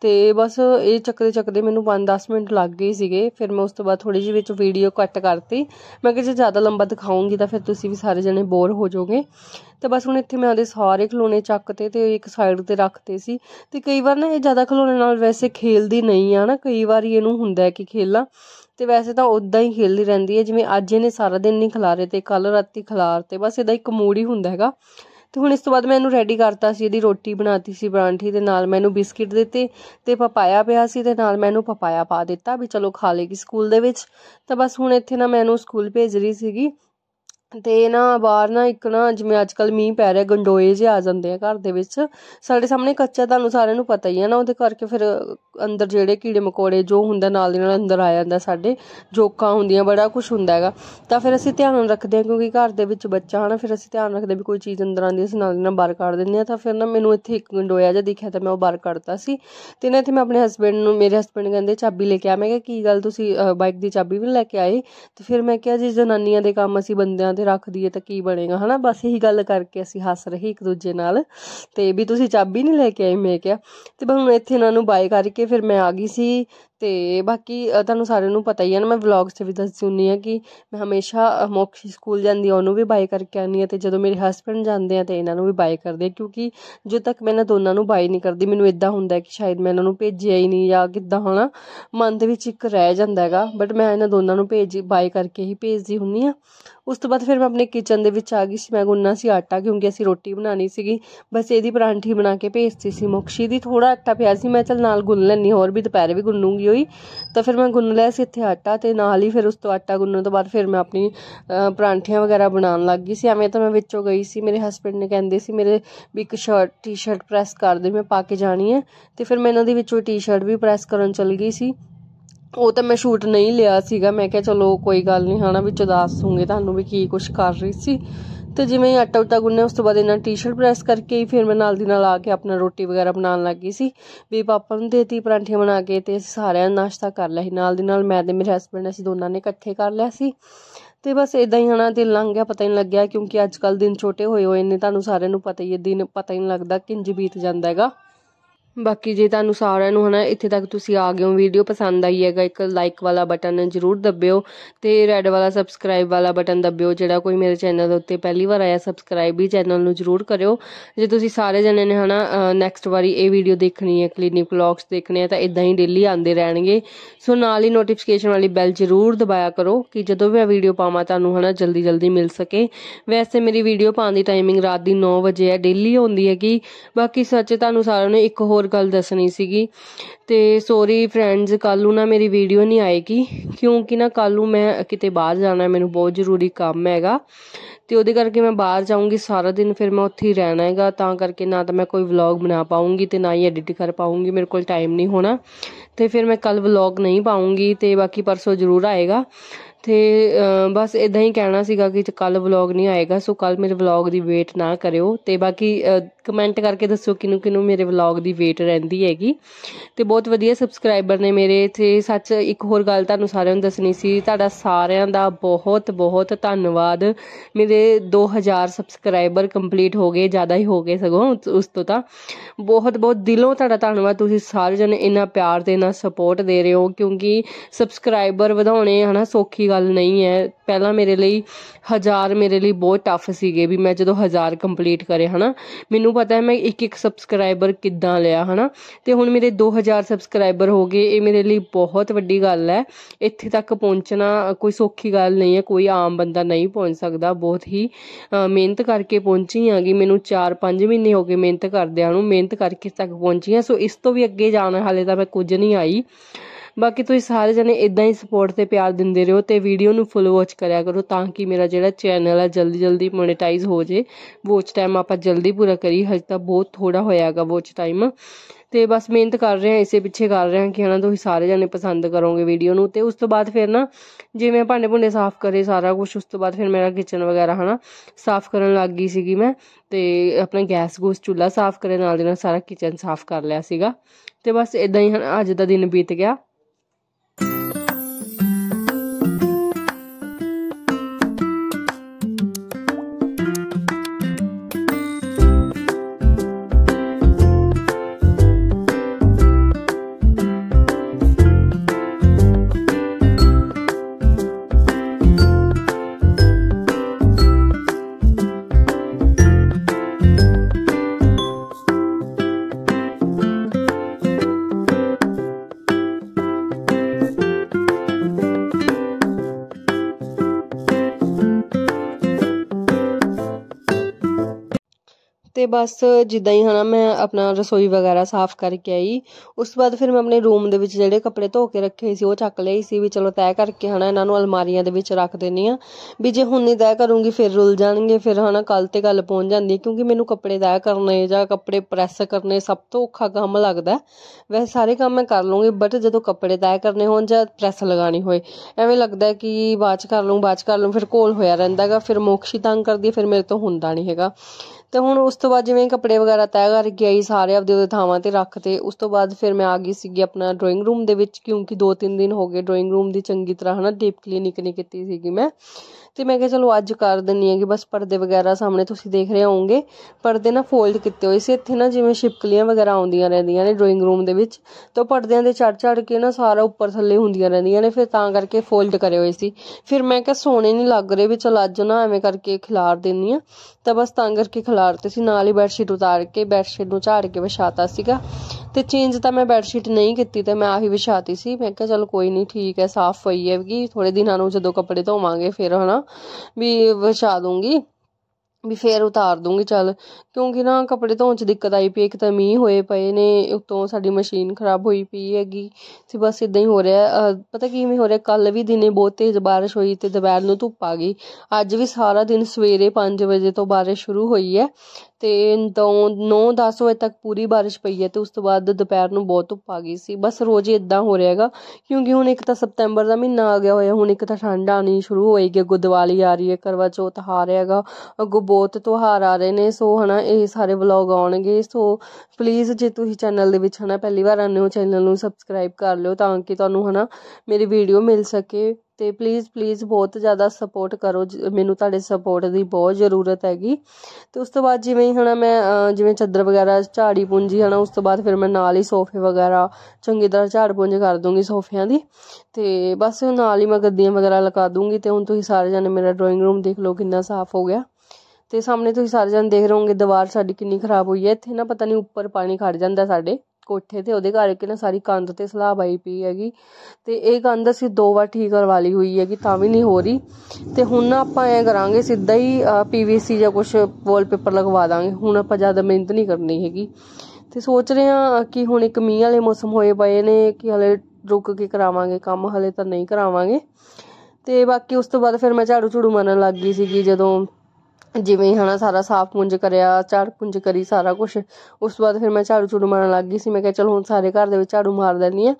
ਤੇ ਬਸ ਇਹ ਚੱਕਦੇ ਚੱਕਦੇ ਮੈਨੂੰ 5-10 ਮਿੰਟ ਲੱਗ ਗਏ ਸੀਗੇ ਫਿਰ ਮੈਂ ਉਸ ਤੋਂ ਬਾਅਦ ਥੋੜੀ ਜਿਹੀ ਵਿੱਚ ਵੀਡੀਓ ਕੱਟ ਕਰਤੀ ਮੈਂ ਕਿਹਾ ਜੇ ਜ਼ਿਆਦਾ ਜ਼ਿਆਦਾ ਲੰਬਾ ਦਿਖਾਉਂਗੀ ਤਾਂ ਫਿਰ ਤੁਸੀਂ ਵੀ ਸਾਰੇ ਜਣੇ ਬੋਰ ਹੋ ਜਾਓਗੇ ਤੇ ਬਸ ਹੁਣ ਇੱਥੇ ਮੈਂ ਉਹਦੇ ਸਾਰੇ ਖਲੋਣੇ ਚੱਕਤੇ ਤੇ ਇੱਕ ਸਾਈਡ ਤੇ ਰੱਖਤੇ ਸੀ ਤੇ ਕਈ ਵਾਰ ਨਾ ਇਹ ਜ਼ਿਆਦਾ ਖਲੋਣੇ ਨਾਲ ਵੈਸੇ ਖੇਲਦੀ ਨਹੀਂ ਆ ਨਾ ਕਈ ਵਾਰ ਇਹਨੂੰ ਹੁੰਦਾ ਹੈ ਕਿ ਖੇਲਾਂ ਤੇ ਵੈਸੇ ਤਾਂ ਉਦਾਂ ਹੀ ਖੇਲਦੀ ਰਹਿੰਦੀ ਹੈ ਜਿਵੇਂ ਅੱਜ ਇਹਨੇ ਸਾਰਾ ਦਿਨ ਨਹੀਂ ਖਿਲਾਰੇ ਤੇ ਕੱਲ ਰਾਤੀ ਖਿਲਾਰ ਤੇ ਬਸ ਇਹਦਾ ਇੱਕ ਮੂਡ ਹੀ ਹੁੰਦਾ ਹੈਗਾ ਤੇ ਹੁਣ ਇਸ ਤੋਂ ਬਾਅਦ ਮੈਂ ਇਹਨੂੰ ਰੈਡੀ ਕਰਤਾ ਸੀ ਇਹਦੀ ਰੋਟੀ ਬਣਾਤੀ ਸੀ ਪਰਾਂਠੀ ਦੇ ਨਾਲ ਮੈਨੂੰ ਬਿਸਕਿਟ ਦਿੱਤੇ ਤੇ ਪਪਾਇਆ ਪਿਆ ਸੀ ਤੇ ਨਾਲ ਮੈਨੂੰ ਪਪਾਇਆ ਪਾ ਦਿੱਤਾ ਵੀ ਚਲੋ ਖਾ ਲੇਗੀ ਸਕੂਲ ਦੇ ਵਿੱਚ ਤਾਂ ਬਸ ਹੁਣ ਇੱਥੇ ਨਾ ਮੈਂ ਇਹਨੂੰ ਸਕੂਲ ਭੇਜ ਰਹੀ ਸੀਗੀ ਤੇ ਨਾ ਬਾਹਰ ਨਾ ਇੱਕ ਨਾ ਜਿਵੇਂ ਅੱਜ ਕੱਲ ਮੀਂਹ ਪੈ ਰਿਹਾ ਗੰਡੋਏ ਜੇ ਆ ਜਾਂਦੇ ਆ ਘਰ ਦੇ ਵਿੱਚ ਸਾਡੇ ਸਾਹਮਣੇ ਕੱਚਾ ਤੁਹਾਨੂੰ ਸਾਰਿਆਂ ਨੂੰ ਪਤਾ ਹੀ ਆ ਨਾ ਉਹਦੇ ਕਰਕੇ ਫਿਰ ਅੰਦਰ ਜਿਹੜੇ ਕੀੜੇ ਮਕੌੜੇ ਜੋ ਹੁੰਦਾ ਨਾਲ ਦੀ ਨਾਲ ਅੰਦਰ ਆ ਜਾਂਦਾ ਸਾਡੇ ਜੋਕਾਂ ਹੁੰਦੀਆਂ ਬੜਾ ਕੁਝ ਹੁੰਦਾ ਹੈਗਾ ਤਾਂ ਫਿਰ ਅਸੀਂ ਧਿਆਨ ਰੱਖਦੇ ਹਾਂ ਕਿਉਂਕਿ ਘਰ ਦੇ ਵਿੱਚ ਬੱਚਾ ਹਨਾ ਫਿਰ ਅਸੀਂ ਧਿਆਨ ਰੱਖਦੇ ਵੀ ਕੋਈ ਚੀਜ਼ ਅੰਦਰ ਆਉਂਦੀ ਅਸੀਂ ਨਾਲ ਦੀ ਨਾਲ ਬਾਹਰ ਕੱਢ ਦਿੰਦੇ ਹਾਂ ਤਾਂ ਫਿਰ ਨਾ ਮੈਨੂੰ ਇੱਥੇ ਇੱਕ ਗੰਡੋਇਆ ਜਿਹਾ ਦਿਖਿਆ ਤਾਂ ਮੈਂ ਉਹ ਬਾਹਰ ਕੱਢਤਾ ਸੀ ਤੇ ਨਾ ਇੱਥੇ ਮੈਂ ਆਪਣੇ ਹਸਬੰਡ ਨੂੰ ਮੇਰੇ ਹਸਬੰਡ ਕਹਿੰਦੇ ਚਾਬੀ ਲੈ ਕੇ ਆ ਮੈਂ ਕਿਹਾ ਕੀ ਗੱਲ ਤੁਸੀਂ ਬਾਈਕ ਦੀ ਚਾਬੀ ਵੀ ਲੈ ਕੇ ਆਏ ਤੇ ਫਿਰ ਮੈਂ ਕਿਹਾ ਜੀ ਜਨਾਨੀਆਂ ਦੇ ਕੰਮ ਅਸੀਂ ਬੰਦਿਆਂ ਤੇ ਰੱਖ ਦਈਏ ਤਾਂ ਕੀ ਬਣੇਗਾ ਹਨਾ ਬਸ ਇਹੀ ਗੱਲ ਕਰਕੇ ਅਸੀਂ ਹੱਸ ਰਹੇ ਇੱਕ ਦੂਜੇ ਨਾਲ ਤੇ ਵੀ ਤੁਸੀਂ ਚਾਬੀ ਨਹੀਂ ਲੈ ਕੇ ਆਏ ਮੈਂ ਕਿਹਾ ਤੇ ਹੁਣ ਇੱਥੇ ਇਹਨਾਂ ਨੂੰ ਬਾਏ ਕਰਕੇ ਫਿਰ ਮੈਂ ਆ ਗਈ ਸੀ ਅਤੇ ਬਾਕੀ ਤੁਹਾਨੂੰ ਸਾਰਿਆਂ ਨੂੰ ਪਤਾ ਹੀ ਹੈ ਨਾ ਮੈਂ ਵਲੋਗਸ 'ਚ ਵੀ ਦੱਸਦੀ ਹੁੰਦੀ ਹਾਂ ਕਿ ਮੈਂ ਹਮੇਸ਼ਾ ਮੋਕਸ਼ੀ ਸਕੂਲ ਜਾਂਦੀ ਉਹਨੂੰ ਵੀ ਬਾਏ ਕਰਕੇ ਆਉਂਦੀ ਹਾਂ ਅਤੇ ਜਦੋਂ ਮੇਰੇ ਹਸਬੈਂਡ ਜਾਂਦੇ ਆ ਤਾਂ ਇਹਨਾਂ ਨੂੰ ਵੀ ਬਾਏ ਕਰਦੇ ਕਿਉਂਕਿ ਜਦੋਂ ਤੱਕ ਮੈਂ ਇਹਨਾਂ ਦੋਨਾਂ ਨੂੰ ਬਾਏ ਨਹੀਂ ਕਰਦੀ ਮੈਨੂੰ ਇਦਾਂ ਹੁੰਦਾ ਕਿ ਸ਼ਾਇਦ ਮੈਂ ਇਹਨਾਂ ਨੂੰ ਭੇਜਿਆ ਹੀ ਨਹੀਂ ਜਾਂ ਕਿੱਦਾਂ ਹਨਾ ਮਨ ਦੇ ਵਿੱਚ ਇੱਕ ਰਹਿ ਜਾਂਦਾ ਹੈਗਾ ਬਟ ਮੈਂ ਇਹਨਾਂ ਦੋਨਾਂ ਨੂੰ ਭੇਜ ਬਾਏ ਕਰਕੇ ਹੀ ਭੇਜਦੀ ਹੁੰਦੀ ਹਾਂ ਉਸ ਤੋਂ ਬਾਅਦ ਫਿਰ ਮੈਂ ਆਪਣੇ ਕਿਚਨ ਦੇ ਵਿੱਚ ਆ ਗਈ ਸੀ ਮੈਂ ਗੁੰਨਾ ਸੀ ਆਟਾ ਕਿਉਂਕਿ ਅਸੀਂ ਰੋਟੀ ਬਣਾਣੀ ਸੀਗੀ ਬਸ ਇਹਦੀ ਪਰਾਂਠੀ ਬਣਾ ਕੇ ਭੇਜਤੀ ਸੀ ਮੋਕਸ਼ੀ ਦੀ ਥੋੜਾ ਆਟਾ ਪਿਆ ਸੀ ਮੈਂ ਚਲ ਨਾਲ ਗੁੰਨ ਲੈਣੀ ਹੋਰ ਵੀ ਦੁਪਹਿਰੇ ਵੀ ਗੁੰਨੂੰਗੀ ਪੂਰੀ ਹੋਈ ਤਾਂ ਫਿਰ ਮੈਂ ਗੁੰਨ ਲਿਆ ਸੀ ਇੱਥੇ ਆਟਾ ਤੇ ਨਾਲ ਹੀ ਫਿਰ ਉਸ ਤੋਂ ਆਟਾ ਗੁੰਨਣ ਤੋਂ ਬਾਅਦ ਫਿਰ ਮੈਂ ਆਪਣੀ ਪਰਾਂਠੀਆਂ ਵਗੈਰਾ ਬਣਾਉਣ ਲੱਗ ਗਈ ਸੀ ਐਵੇਂ ਤਾਂ ਮੈਂ ਵਿੱਚੋਂ ਗਈ ਸੀ ਮੇਰੇ ਹਸਬੰਡ ਨੇ ਕਹਿੰਦੇ ਸੀ ਮੇਰੇ ਵੀ ਇੱਕ ਸ਼ਰਟ ਟੀ-ਸ਼ਰਟ ਪ੍ਰੈਸ ਕਰ ਦੇ ਮੈਂ ਪਾ ਕੇ ਜਾਣੀ ਹੈ ਤੇ ਫਿਰ ਮੈਂ ਇਹਨਾਂ ਦੀ ਵਿੱਚੋਂ ਟੀ-ਸ਼ਰਟ ਵੀ ਪ੍ਰੈਸ ਕਰਨ ਚੱਲ ਗਈ ਸੀ ਉਹ ਤਾਂ ਮੈਂ ਸ਼ੂਟ ਨਹੀਂ ਲਿਆ ਸੀਗਾ ਮੈਂ ਕਿਹਾ ਚਲੋ ਕੋਈ ਗੱਲ ਨਹੀਂ ਹਨਾ ਵਿੱਚ ਦੱਸ ਦੂੰਗੇ ਤੁਹਾਨੂੰ ਵੀ ਕੀ ਕੁਝ ਕਰ ਰਹੀ ਸੀ ਤੇ ਜਿਵੇਂ ਹੀ ਆਟਾ ਉਟਾ ਗੁੰਨੇ ਉਸ ਤੋਂ ਬਾਅਦ ਇਹਨਾਂ ਟੀ-ਸ਼ਰਟ ਪ੍ਰੈਸ ਕਰਕੇ ਫਿਰ ਮੈਂ ਨਾਲ ਦੀ ਨਾਲ ਆ ਕੇ ਆਪਣਾ ਰੋਟੀ ਵਗੈਰਾ ਬਣਾਉਣ ਲੱਗੀ ਸੀ ਵੀ ਪਾਪਾ ਨੂੰ ਦੇਤੀ ਪਰਾਂਠੀਆਂ ਬਣਾ ਕੇ ਤੇ ਅਸੀਂ ਸਾਰਿਆਂ ਨੇ ਨਾਸ਼ਤਾ ਕਰ ਲਿਆ ਸੀ ਨਾਲ ਦੀ ਨਾਲ ਮੈਂ ਤੇ ਮੇਰੇ ਹਸਬੰਡ ਅਸੀਂ ਦੋਨਾਂ ਨੇ ਇਕੱਠੇ ਕਰ ਲਿਆ ਸੀ ਤੇ ਬਸ ਇਦਾਂ ਹੀ ਹਣਾ ਦਿਨ ਲੰਘ ਗਿਆ ਪਤਾ ਹੀ ਨਹੀਂ ਲੱਗਿਆ ਕਿਉਂਕਿ ਅੱਜ ਕੱਲ ਦਿਨ ਛੋਟੇ ਹੋਏ ਹੋਏ ਨੇ ਤੁਹਾਨੂੰ ਸਾਰਿਆਂ ਨੂੰ ਪਤਾ ਹੀ ਹੈ ਦਿਨ ਪਤਾ ਹੀ ਨਹੀਂ ਲੱਗਦਾ ਕਿੰਜ ਬੀਤ ਜਾਂਦਾ ਹੈਗਾ ਬਾਕੀ ਜੇ ਤੁਹਾਨੂੰ ਸਾਰਿਆਂ ਨੂੰ ਹਨਾ ਇੱਥੇ ਤੱਕ ਤੁਸੀਂ ਆ ਗਏ ਹੋ ਵੀਡੀਓ ਪਸੰਦ ਆਈ ਹੈਗਾ ਇੱਕ ਲਾਈਕ ਵਾਲਾ ਬਟਨ ਜ਼ਰੂਰ ਦੱਬਿਓ ਤੇ ਰੈੱਡ ਵਾਲਾ ਸਬਸਕ੍ਰਾਈਬ ਵਾਲਾ ਬਟਨ ਦੱਬਿਓ ਜਿਹੜਾ ਕੋਈ ਮੇਰੇ ਚੈਨਲ ਉੱਤੇ ਪਹਿਲੀ ਵਾਰ ਆਇਆ ਸਬਸਕ੍ਰਾਈਬ ਵੀ ਚੈਨਲ ਨੂੰ ਜ਼ਰੂਰ ਕਰਿਓ ਜੇ ਤੁਸੀਂ ਸਾਰੇ ਜਣੇ ਨੇ ਹਨਾ ਨੈਕਸਟ ਵਾਰੀ ਇਹ ਵੀਡੀਓ ਦੇਖਣੀ ਹੈ ਕਲੀਨਿਕ ਵਲੌਗਸ ਦੇਖਣੇ ਆ ਤਾਂ ਇਦਾਂ ਹੀ ਡੇਲੀ ਆਉਂਦੇ ਰਹਿਣਗੇ ਸੋ ਨਾਲ ਹੀ ਨੋਟੀਫਿਕੇਸ਼ਨ ਵਾਲੀ ਬੈਲ ਜ਼ਰੂਰ ਦਬਾਇਆ ਕਰੋ ਕਿ ਜਦੋਂ ਵੀ ਆ ਵੀਡੀਓ ਪਾਵਾਂ ਤੁਹਾਨੂੰ ਹਨਾ ਜਲਦੀ ਜਲਦੀ ਮਿਲ ਸਕੇ ਵੈਸੇ ਮੇਰੀ ਵੀਡੀਓ ਪਾਉਣ ਦੀ ਟਾਈਮਿੰਗ ਰਾਤ ਦੀ 9 ਵਜੇ ਹੈ ਡੇਲੀ ਹੁੰਦੀ ਹੈਗੀ ਬਾਕੀ ਸੱਚ ਤੁਹਾਨੂੰ ਸਾਰਿਆਂ ਨੂੰ ਇੱਕ ਹੋਰ ਗੱਲ ਦੱਸਣੀ ਸੀਗੀ ਤੇ ਸੌਰੀ ਫਰੈਂਡਸ ਕੱਲ ਨੂੰ ਨਾ ਮੇਰੀ ਵੀਡੀਓ ਨਹੀਂ ਆਏਗੀ ਕਿਉਂਕਿ ਨਾ ਕੱਲ ਨੂੰ ਮੈਂ ਕਿਤੇ ਬਾਹਰ ਜਾਣਾ ਮੈਨੂੰ ਬਹੁਤ ਜ਼ਰੂਰੀ ਕੰਮ ਹੈਗਾ ਤੇ ਉਹਦੇ ਕਰਕੇ ਮੈਂ ਬਾਹਰ ਜਾਊਂਗੀ ਸਾਰਾ ਦਿਨ ਫਿਰ ਮੈਂ ਉੱਥੇ ਹੀ ਰਹਿਣਾ ਹੈਗਾ ਤਾਂ ਕਰਕੇ ਨਾ ਤਾਂ ਮੈਂ ਕੋਈ ਵਲੌਗ ਬਣਾ ਪਾਉਂਗੀ ਤੇ ਨਾ ਹੀ ਐਡਿਟ ਕਰ ਪਾਉਂਗੀ ਮੇਰੇ ਕੋਲ ਟਾਈਮ ਨਹੀਂ ਹੋਣਾ ਤੇ ਫਿਰ ਮੈਂ ਕੱਲ ਵਲੌਗ ਨਹੀਂ ਪਾਉਂਗੀ ਤੇ ਬਾਕੀ ਪਰਸੋਂ ਜ਼ਰੂਰ ਆਏਗਾ ਤੇ ਬਸ ਇਦਾਂ ਹੀ ਕਹਿਣਾ ਸੀਗਾ ਕਿ ਕੱਲ ਵਲੌਗ ਨਹੀਂ ਆਏਗਾ ਸੋ ਕੱਲ ਮੇਰੇ ਵਲੌਗ ਦੀ ਵੇਟ ਨਾ ਕਰਿਓ ਤੇ ਬਾਕੀ ਕਮੈਂਟ ਕਰਕੇ ਦੱਸੋ ਕਿਨੂੰ ਕਿਨੂੰ ਮੇਰੇ ਵਲੌਗ ਦੀ ਵੇਟ ਰਹਿੰਦੀ ਹੈਗੀ ਤੇ ਬਹੁਤ ਵਧੀਆ ਸਬਸਕ੍ਰਾਈਬਰ ਨੇ ਮੇਰੇ ਤੇ ਸੱਚ ਇੱਕ ਹੋਰ ਗੱਲ ਤੁਹਾਨੂੰ ਸਾਰਿਆਂ ਨੂੰ ਦੱਸਣੀ ਸੀ ਤੁਹਾਡਾ ਸਾਰਿਆਂ ਦਾ ਬਹੁਤ ਬਹੁਤ ਧੰਨਵਾਦ ਮੇਰੇ 2000 ਸਬਸਕ੍ਰਾਈਬਰ ਕੰਪਲੀਟ ਹੋ ਗਏ ਜ਼ਿਆਦਾ ਹੀ ਹੋ ਗਏ ਸਗੋਂ ਉਸ ਤੋਂ ਤਾਂ ਬਹੁਤ ਬਹੁਤ ਦਿਲੋਂ ਤੁਹਾਡਾ ਧੰਨਵਾਦ ਤੁਸੀਂ ਸਾਰੇ ਜਣੇ ਇੰਨਾ ਪਿਆਰ ਤੇ ਇੰਨਾ ਸਪੋਰਟ ਦੇ ਰਹੇ ਹੋ ਕਿਉਂਕਿ ਸਬਸਕ੍ਰਾਈਬਰ ਵਧਾਉਣੇ ਹਨਾ ਸੌਖੀ ਦੀ ਗੱਲ ਨਹੀਂ ਹੈ ਪਹਿਲਾਂ ਮੇਰੇ ਲਈ 1000 ਮੇਰੇ ਲਈ ਬਹੁਤ ਟਫ ਸੀਗੇ ਵੀ ਮੈਂ ਜਦੋਂ 1000 ਕੰਪਲੀਟ ਕਰੇ ਹਨਾ ਮੈਨੂੰ ਪਤਾ ਹੈ ਮੈਂ ਇੱਕ ਇੱਕ ਸਬਸਕ੍ਰਾਈਬਰ ਕਿੱਦਾਂ ਲਿਆ ਹਨਾ ਤੇ ਹੁਣ ਮੇਰੇ 2000 ਸਬਸਕ੍ਰਾਈਬਰ ਹੋ ਗਏ ਇਹ ਮੇਰੇ ਲਈ ਬਹੁਤ ਵੱਡੀ ਗੱਲ ਹੈ ਇੱਥੇ ਤੱਕ ਪਹੁੰਚਣਾ ਕੋਈ ਸੌਖੀ ਗੱਲ ਨਹੀਂ ਹੈ ਕੋਈ ਆਮ ਬੰਦਾ ਨਹੀਂ ਪਹੁੰਚ ਸਕਦਾ ਬਹੁਤ ਹੀ ਮਿਹਨਤ ਕਰਕੇ ਪਹੁੰਚੀ ਆਂਗੀ ਮੈਨੂੰ 4-5 ਮਹੀਨੇ ਹੋ ਗਏ ਮਿਹਨਤ ਕਰਦਿਆਂ ਨੂੰ ਮਿਹਨਤ ਕਰਕੇ ਤੱਕ ਪਹੁੰਚੀ ਹਾਂ ਸੋ ਇਸ ਤੋਂ ਵੀ ਅੱਗੇ ਜਾਣ ਹਾਲੇ ਤਾਂ ਮੈਂ ਕੁਝ ਨਹੀਂ ਆਈ ਬਾਕੀ ਤੁਸੀਂ ਸਾਰੇ ਜਣੇ ਇਦਾਂ ਹੀ ਸਪੋਰਟ ਤੇ ਪਿਆਰ ਦਿੰਦੇ ਰਹੋ ਤੇ ਵੀਡੀਓ ਨੂੰ ਫੁੱਲ ਵਾਚ ਕਰਿਆ ਕਰੋ ਤਾਂ ਕਿ ਮੇਰਾ ਜਿਹੜਾ ਚੈਨਲ ਹੈ ਜਲਦੀ ਜਲਦੀ ਮੋਨੇਟਾਈਜ਼ ਹੋ ਜੇ ਵਾਚ ਟਾਈਮ ਆਪਾਂ ਜਲਦੀ ਪੂਰਾ ਕਰੀ ਹਜੇ ਤਾਂ ਬਹੁਤ ਥੋੜਾ ਹੋਇਆਗਾ ਵਾਚ ਟਾਈਮ ਤੇ ਬਸ ਮਿਹਨਤ ਕਰ ਰਹੇ ਹਾਂ ਇਸੇ ਪਿੱਛੇ ਕਰ ਰਹੇ ਹਾਂ ਕਿ ਹਨਾ ਤੁਸੀਂ ਸਾਰੇ ਜਣੇ ਪਸੰਦ ਕਰੋਗੇ ਵੀਡੀਓ ਨੂੰ ਤੇ ਉਸ ਤੋਂ ਬਾਅਦ ਫਿਰ ਨਾ ਜਿਵੇਂ ਭਾਂਡੇ ਭੁੰਡੇ ਸਾਫ਼ ਕਰੇ ਸਾਰਾ ਕੁਝ ਉਸ ਤੋਂ ਬਾਅਦ ਫਿਰ ਮੇਰਾ ਕਿਚਨ ਵਗੈਰਾ ਹਨਾ ਸਾਫ਼ ਕਰਨ ਲੱਗ ਗਈ ਸੀਗੀ ਮੈਂ ਤੇ ਆਪਣਾ ਗੈਸ ਗੂਸ ਚੁੱਲ੍ਹਾ ਸਾਫ਼ ਕਰੇ ਨਾਲ ਦੇ ਨਾਲ ਸਾਰਾ ਕਿਚਨ ਸਾਫ਼ ਕਰ ਲਿਆ ਸੀਗਾ ਤੇ ਬਸ ਇਦਾਂ ਹੀ ਅੱਜ ਦਾ ਦਿਨ ਬੀਤ ਗਿਆ ਤੇ ਬਸ ਜਿੱਦਾਂ ਹੀ ਹਨਾ ਮੈਂ ਆਪਣਾ ਰਸੋਈ ਵਗੈਰਾ ਸਾਫ਼ ਕਰਕੇ ਆਈ ਉਸ ਤੋਂ ਬਾਅਦ ਫਿਰ ਮੈਂ ਆਪਣੇ ਰੂਮ ਦੇ ਵਿੱਚ ਜਿਹੜੇ ਕੱਪੜੇ ਧੋ ਕੇ ਰੱਖੇ ਸੀ ਉਹ ਚੱਕ ਲਏ ਸੀ ਵੀ ਚਲੋ ਤੈਅ ਕਰਕੇ ਹਨਾ ਇਹਨਾਂ ਨੂੰ ਅਲਮਾਰੀਆਂ ਦੇ ਵਿੱਚ ਰੱਖ ਦੇਣੀ ਆ ਵੀ ਜੇ ਹੁਣ ਨਹੀਂ ਤੈਅ ਕਰੂੰਗੀ ਫਿਰ ਰੁੱਲ ਜਾਣਗੇ ਫਿਰ ਹਨਾ ਕੱਲ ਤੇ ਗੱਲ ਪਹੁੰਚ ਜਾਂਦੀ ਕਿਉਂਕਿ ਮੈਨੂੰ ਕੱਪੜੇ ਤੈਅ ਕਰਨੇ ਜਾਂ ਕੱਪੜੇ ਪ੍ਰੈਸ ਕਰਨੇ ਸਭ ਤੋਂ ਔਖਾ ਕੰਮ ਲੱਗਦਾ ਵੈਸੇ ਸਾਰੇ ਕੰਮ ਮੈਂ ਕਰ ਲੂੰਗੀ ਬਟ ਜਦੋਂ ਕੱਪੜੇ ਤੈਅ ਕਰਨੇ ਹੋਣ ਜਾਂ ਪ੍ਰੈਸ ਲਗਾਣੀ ਹੋਏ ਐਵੇਂ ਲੱਗਦਾ ਕਿ ਬਾਅਦ ਚ ਕਰ ਲੂੰ ਬਾਅਦ ਚ ਕਰ ਲੂੰ ਫਿਰ ਕੋਲ ਹੋਇਆ ਰਹਿੰਦਾਗਾ ਫਿਰ ਮੋਖਸ਼ੀ ਤੰਗ ਕਰਦੀ ਫਿਰ ਮੇਰੇ ਤੋਂ ਹੁੰਦਾ ਨਹੀਂ ਹੈਗਾ ਤੇ ਹੁਣ ਉਸ ਤੋਂ ਬਾਅਦ ਜਿਵੇਂ ਕੱਪੜੇ ਵਗੈਰਾ ਤੈਅ ਕਰਕੇ ਆਈ ਸਾਰੇ ਆਪਦੇ ਉਹਦੇ ਥਾਵਾਂ ਤੇ ਰੱਖਤੇ ਉਸ ਤੋਂ ਬਾਅਦ ਫਿਰ ਮੈਂ ਆ ਗਈ ਸੀਗੀ ਆਪਣਾ ਡਰਾਇੰਗ ਰੂਮ ਦੇ ਵਿੱਚ ਕਿਉਂਕਿ ਦੋ ਤਿੰਨ ਦਿਨ ਹੋ ਗਏ ਡਰਾਇੰਗ ਰੂਮ ਦੀ ਚੰਗੀ ਤਰ੍ਹਾਂ ਹਨਾ ਡੀਪ ਕਲੀਨਿੰਗ ਨਹੀਂ ਕੀਤੀ ਸੀਗੀ ਮੈਂ ਤੇ ਮੈਂ ਕਿਹਾ ਚਲੋ ਅੱਜ ਕਰ ਦਿੰਨੀ ਕਿ ਬਸ ਪਰਦੇ ਵਗੈਰਾ ਸਾਹਮਣੇ ਤੁਸੀਂ ਦੇਖ ਰਹੇ ਹੋਵੋਗੇ ਪਰਦੇ ਨਾ ਫੋਲਡ ਕੀਤੇ ਹੋਏ ਸੀ ਇੱਥੇ ਨਾ ਜਿਵੇਂ ਛਿਪਕਲੀਆਂ ਵਗੈਰਾ ਆਉਂਦੀਆਂ ਰਹਿੰਦੀਆਂ ਨੇ ਡਰਾਇੰਗ ਰੂਮ ਦੇ ਵਿੱਚ ਤਾਂ ਪਰਦਿਆਂ ਦੇ ਚੜ ਚੜ ਕੇ ਨਾ ਸਾਰਾ ਉੱਪਰ ਥੱਲੇ ਹੁੰਦੀਆਂ ਰਹਿੰਦੀਆਂ ਨੇ ਫਿਰ ਤਾਂ ਕਰਕੇ ਫੋਲਡ ਕਰੇ ਹੋਏ ਸੀ ਫਿਰ ਮੈਂ ਕਿਹਾ ਸੋਹਣੇ ਨਹੀਂ ਲੱਗ ਰਹੇ ਵੀ ਚਲ ਅੱਜ ਨਾ ਐਵੇਂ ਕਰਕੇ ਖਿਲਾਰ ਦਿੰਨੀ ਆ ਤਾਂ ਬਸ ਤਾਂ ਕਰਕੇ ਖਿਲਾਰਤੇ ਸੀ ਨਾਲ ਹੀ ਬੈਡਸ਼ੀਟ ਉਤਾਰ ਕੇ ਬੈਡਸ਼ੀਟ ਨੂੰ ਝਾੜ ਕੇ ਵਿਛਾਤਾ ਸੀਗਾ ਤੇ ਚੇਂਜ ਤਾਂ ਮੈਂ ਬੈੱਡਸ਼ੀਟ ਨਹੀਂ ਕੀਤੀ ਤੇ ਮੈਂ ਆਹੀ ਵਿਛਾਤੀ ਸੀ ਮੈਂ ਕਿਹਾ ਚਲ ਕੋਈ ਨਹੀਂ ਠੀਕ ਹੈ ਸਾਫ਼ ਹੈ ਵੀ ਥੋੜੇ ਦਿਨਾਂ ਨੂੰ ਜਦੋਂ ਕੱਪੜੇ ਧੋਵਾਂਗੇ ਫਿਰ ਹਨਾ ਵੀ ਵਿਛਾ ਦੂੰਗੀ ਵੀ ਫੇਰ ਉਤਾਰ ਦੂੰਗੀ ਚਲ ਕਿਉਂਕਿ ਨਾ ਕੱਪੜੇ ਧੋਣ ਚ ਦਿੱਕਤ ਆਈ ਪਈ ਇੱਕ ਤਾਂ ਮੀਂਹ ਹੋਏ ਪਏ ਨੇ ਉਤੋਂ ਸਾਡੀ ਮਸ਼ੀਨ ਖਰਾਬ ਹੋਈ ਪਈ ਹੈਗੀ ਸੀ ਬਸ ਇਦਾਂ ਹੀ ਹੋ ਰਿਹਾ ਪਤਾ ਕਿਵੇਂ ਹੋ ਰਿਹਾ ਕੱਲ ਵੀ ਦਿਨੇ ਬਹੁਤ ਤੇਜ਼ ਬਾਰਿਸ਼ ਹੋਈ ਤੇ ਦੁਪਹਿਰ ਨੂੰ ਧੁੱਪ ਆ ਗਈ ਅੱਜ ਵੀ ਸਾਰਾ ਦਿਨ ਸਵੇਰੇ 5 ਵਜੇ ਤੋਂ ਬਾਰਿਸ਼ ਸ਼ੁਰੂ ਹੋਈ ਹੈ ਤੇ ਦੋ 9-10 ਵਜੇ ਤੱਕ ਪੂਰੀ بارش ਪਈ ਹੈ ਤੇ ਉਸ ਤੋਂ ਬਾਅਦ ਦੁਪਹਿਰ ਨੂੰ ਬਹੁਤ ਧੁੱਪ ਆ ਗਈ ਸੀ ਬਸ ਰੋਜ਼ ਇਦਾਂ ਹੋ ਰਿਹਾ ਹੈਗਾ ਕਿਉਂਕਿ ਹੁਣ ਇੱਕ ਤਾਂ ਸਪਟੈਂਬਰ ਦਾ ਮਹੀਨਾ ਆ ਗਿਆ ਹੋਇਆ ਹੁਣ ਇੱਕ ਤਾਂ ਠੰਡ ਆਣੀ ਸ਼ੁਰੂ ਹੋਏਗੀ ਅੱਗੋਂ ਦੀਵਾਲੀ ਆ ਰਹੀ ਹੈ ਕਰਵਾ ਚੌਥ ਆ ਰਿਹਾ ਹੈਗਾ ਅੱਗੋਂ ਬਹੁਤ ਤਿਉਹਾਰ ਆ ਰਹੇ ਨੇ ਸੋ ਹਨਾ ਇਹ ਸਾਰੇ ਵਲੌਗ ਆਉਣਗੇ ਸੋ ਪਲੀਜ਼ ਜੇ ਤੁਸੀਂ ਚੈਨਲ ਦੇ ਵਿੱਚ ਹਨਾ ਪਹਿਲੀ ਵਾਰ ਆਨੇ ਹੋ ਚੈਨਲ ਨੂੰ ਸਬਸਕ੍ਰਾਈਬ ਕਰ ਲਿਓ ਤਾਂ ਕਿ ਤੁਹਾਨੂੰ ਹਨਾ ਮੇਰੀ ਵੀਡੀਓ ਮਿਲ ਸਕੇ ਅਤੇ ਪਲੀਜ਼ ਪਲੀਜ਼ ਬਹੁਤ ਜ਼ਿਆਦਾ ਸਪੋਰਟ ਕਰੋ ਮੈਨੂੰ ਤੁਹਾਡੇ ਸਪੋਰਟ ਦੀ ਬਹੁਤ ਜ਼ਰੂਰਤ ਹੈਗੀ ਅਤੇ ਉਸ ਤੋਂ ਬਾਅਦ ਜਿਵੇਂ ਹੀ ਹੁਣ ਮੈਂ ਜਿਵੇਂ ਚਾਦਰ ਵਗੈਰਾ ਝਾੜੀ ਪੂੰਜੀ ਹੈ ਨਾ ਉਸ ਤੋਂ ਬਾਅਦ ਫਿਰ ਮੈਂ ਨਾਲ ਹੀ ਸੋਫੇ ਵਗੈਰਾ ਚੰਗੀ ਤਰ੍ਹਾਂ ਝਾੜ ਪੂੰਜ ਕਰ ਦੂੰਗੀ ਸੋਫਿਆਂ ਦੀ ਅਤੇ ਬਸ ਨਾਲ ਹੀ ਮੈਂ ਗੱਦੀਆਂ ਵਗੈਰਾ ਲਗਾ ਦੂੰਗੀ ਅਤੇ ਹੁਣ ਤੁਸੀਂ ਸਾਰੇ ਜਣੇ ਮੇਰਾ ਡਰਾਇੰਗ ਰੂਮ ਦੇਖ ਲਓ ਕਿੰਨਾ ਸਾਫ਼ ਹੋ ਗਿਆ ਅਤੇ ਸਾਹਮਣੇ ਤੁਸੀਂ ਸਾਰੇ ਜਣੇ ਦੇਖ ਰਹੇ ਹੋਗੇ ਦੀਵਾਰ ਸਾਡੀ ਕਿੰਨੀ ਖਰਾਬ ਹੋਈ ਹੈ ਇੱਥੇ ਨਾ ਪਤਾ ਨਹੀਂ ਉੱਪਰ ਪਾਣੀ ਖੜ ਜਾਂਦਾ ਸਾਡੇ ਕੋਠੇ ਤੇ ਉਹਦੇ ਘਰ ਕਿਨੇ ਸਾਰੀ ਕੰਧ ਤੇ ਸਲਾਬ ਆਈ ਪਈ ਹੈਗੀ ਤੇ ਇਹ ਕੰਧ ਅਸੀਂ ਦੋ ਵਾਰ ਠੀਕ ਕਰਵਾ ਲਈ ਹੋਈ ਹੈਗੀ ਤਾਂ ਵੀ ਨਹੀਂ ਹੋ ਰਹੀ ਤੇ ਹੁਣ ਆਪਾਂ ਐ ਕਰਾਂਗੇ ਸਿੱਧਾ ਹੀ ਪੀਵੀਸੀ ਜਾਂ ਕੁਝ ਵਾਲਪੇਪਰ ਲਗਵਾ ਦਾਂਗੇ ਹੁਣ ਆਪਾਂ ਜ਼ਿਆਦਾ ਮਿਹਨਤ ਨਹੀਂ ਕਰਨੀ ਹੈਗੀ ਤੇ ਸੋਚ ਰਹੇ ਆ ਕਿ ਹੁਣ ਇੱਕ ਮੀਂਹ ਵਾਲੇ ਮੌਸਮ ਹੋਏ ਪਏ ਨੇ ਕਿ ਹਲੇ ਰੁਕ ਕੇ ਕਰਾਵਾਂਗੇ ਕੰਮ ਹਲੇ ਤਾਂ ਨਹੀਂ ਕਰਾਵਾਂਗੇ ਤੇ ਬਾਕੀ ਉਸ ਤੋਂ ਬਾਅਦ ਫਿਰ ਮੈਂ ਝਾੜੂ ਝੂੜੂ ਮਾਰਨ ਲੱਗ ਗਈ ਸੀਗੀ ਜਦੋਂ ਜਿਵੇਂ ਹਨਾ ਸਾਰਾ ਸਾਫ ਪੁੰਜ ਕਰਿਆ ਝਾੜ ਪੁੰਜ ਕਰੀ ਸਾਰਾ ਕੁਝ ਉਸ ਤੋਂ ਬਾਅਦ ਫਿਰ ਮੈਂ ਝਾੜੂ ਝੂੜੂ ਮਾਰਨ ਲੱਗ ਗਈ ਸੀ ਮੈਂ ਕਿਹਾ ਚਲੋ ਹੁਣ ਸਾਰੇ ਘਰ ਦੇ ਵਿੱਚ ਝਾੜੂ ਮਾਰ ਦਿੰਨੀ ਆ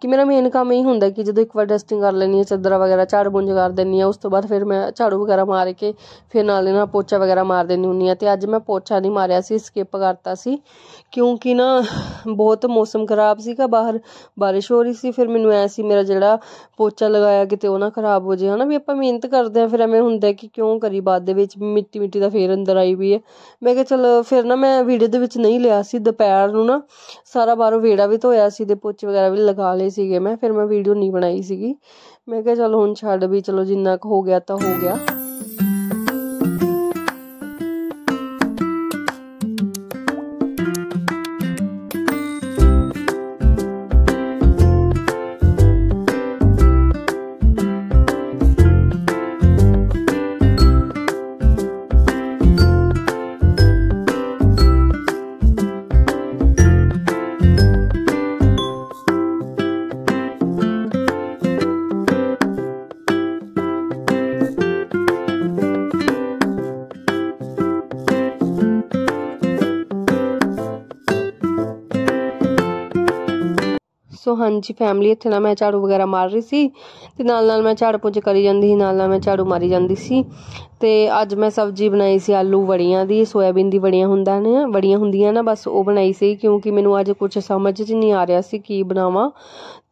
ਕਿ ਮੇਰਾ ਮੇਨ ਕੰਮ ਇਹ ਹੁੰਦਾ ਕਿ ਜਦੋਂ ਇੱਕ ਵਾਰ ਡਸਟਿੰਗ ਕਰ ਲੈਣੀ ਆ ਚਾਦਰਾਂ ਵਗੈਰਾ ਝਾੜ ਪੁੰਜ ਕਰ ਦਿੰਨੀ ਆ ਉਸ ਤੋਂ ਬਾਅਦ ਫਿਰ ਮੈਂ ਝਾੜੂ ਵਗੈਰਾ ਮਾਰ ਕੇ ਫਿਰ ਨਾਲ ਦੇ ਨਾਲ ਪੋਚਾ ਵਗੈਰਾ ਮਾਰ ਦਿੰਨੀ ਹੁੰਨੀ ਆ ਤੇ ਅੱਜ ਮੈਂ ਪੋਚਾ ਨਹੀਂ ਮਾਰਿਆ ਸੀ ਸਕਿਪ ਕਰਤਾ ਸੀ ਕਿਉਂਕਿ ਨਾ ਬਹੁਤ ਮੌਸਮ ਖਰਾਬ ਸੀਗਾ ਬਾਹਰ بارش ਹੋ ਰਹੀ ਸੀ ਫਿਰ ਮੈਨੂੰ ਐ ਸੀ ਮੇਰਾ ਜਿਹੜਾ ਪੋਚਾ ਲਗਾਇਆ ਕਿਤੇ ਉਹ ਨਾ ਖਰਾਬ ਹੋ ਜੇ ਹਨਾ ਵੀ ਆਪਾਂ ਮਿਹਨਤ ਕਰਦੇ ਆ ਫਿਰ ਐਵੇਂ ਹੁੰਦਾ ਕਿ ਕਿਉਂ ਕਰੀ ਬਾਅਦ ਦੇ ਵਿੱਚ ਮਿੱਟੀ ਮਿੱਟੀ ਦਾ ਫੇਰ ਅੰਦਰ ਆਈ ਵੀ ਹੈ ਮੈਂ ਕਿਹਾ ਚਲ ਫਿਰ ਨਾ ਮੈਂ ਵੀਡੀਓ ਦੇ ਵਿੱਚ ਨਹੀਂ ਲਿਆ ਸੀ ਦੁਪਹਿਰ ਨੂੰ ਨਾ ਸਾਰਾ ਬਾਹਰੋਂ ਵੇੜਾ ਵੀ ਧੋਇਆ ਸੀ ਤੇ ਪੋਚੇ ਵਗੈਰਾ ਵੀ ਲਗਾ ਲਏ ਸੀਗੇ ਮੈਂ ਫਿਰ ਮੈਂ ਵੀਡੀਓ ਨਹੀਂ ਬਣਾਈ ਸੀਗੀ ਮੈਂ ਕਿਹਾ ਚਲ ਹੁਣ ਛੱਡ ਵੀ ਚਲੋ ਜਿੰਨਾ ਕੁ ਹੋ ਗਿਆ ਤਾਂ ਹੋ ਗਿਆ ਸੋ ਹਾਂਜੀ ਫੈਮਿਲੀ ਇੱਥੇ ਨਾ ਮੈਂ ਝਾੜੂ ਵਗੈਰਾ ਮਾਰ ਰਹੀ ਸੀ ਤੇ ਨਾਲ ਨਾਲ ਮੈਂ ਝਾੜ ਪੋਚ ਕਰੀ ਜਾਂਦੀ ਸੀ ਨਾਲ ਨਾਲ ਮੈਂ ਝਾੜੂ ਮਾਰੀ ਜਾਂਦੀ ਸੀ ਤੇ ਅੱਜ ਮੈਂ ਸਬਜ਼ੀ ਬਣਾਈ ਸੀ ਆਲੂ ਵੜੀਆਂ ਦੀ ਸੋਇਆਬੀਨ ਦੀ ਵੜੀਆਂ ਹੁੰਦਾ ਨੇ ਵੜੀਆਂ ਹੁੰਦੀਆਂ ਨਾ ਬਸ ਉਹ ਬਣਾਈ ਸੀ ਕਿਉਂਕਿ ਮੈਨੂੰ ਅੱਜ ਕੁਝ ਸਮਝ 'ਚ ਨਹੀਂ ਆ ਰਿਹਾ ਸੀ ਕੀ ਬਣਾਵਾਂ